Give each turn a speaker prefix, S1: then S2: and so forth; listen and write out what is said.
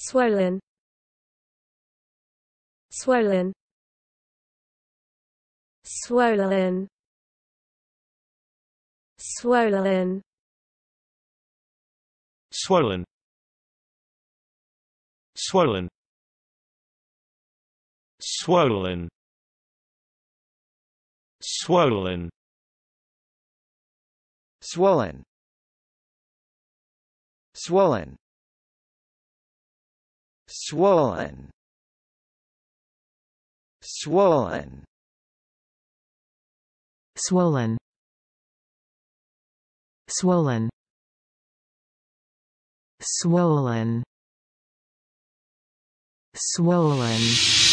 S1: swollen swollen swollen swollen swollen swollen swollen swollen swollen swollen swollen swollen swollen swollen swollen
S2: swollen